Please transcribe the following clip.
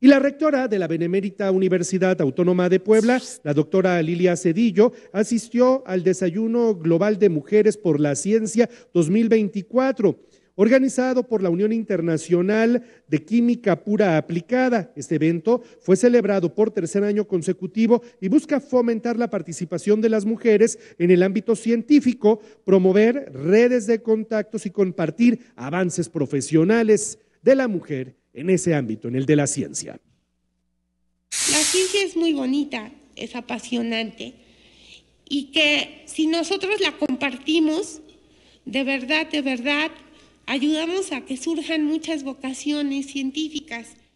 Y la rectora de la Benemérita Universidad Autónoma de Puebla, la doctora Lilia Cedillo, asistió al Desayuno Global de Mujeres por la Ciencia 2024 organizado por la Unión Internacional de Química Pura Aplicada. Este evento fue celebrado por tercer año consecutivo y busca fomentar la participación de las mujeres en el ámbito científico, promover redes de contactos y compartir avances profesionales de la mujer en ese ámbito, en el de la ciencia? La ciencia es muy bonita, es apasionante y que si nosotros la compartimos, de verdad, de verdad, ayudamos a que surjan muchas vocaciones científicas.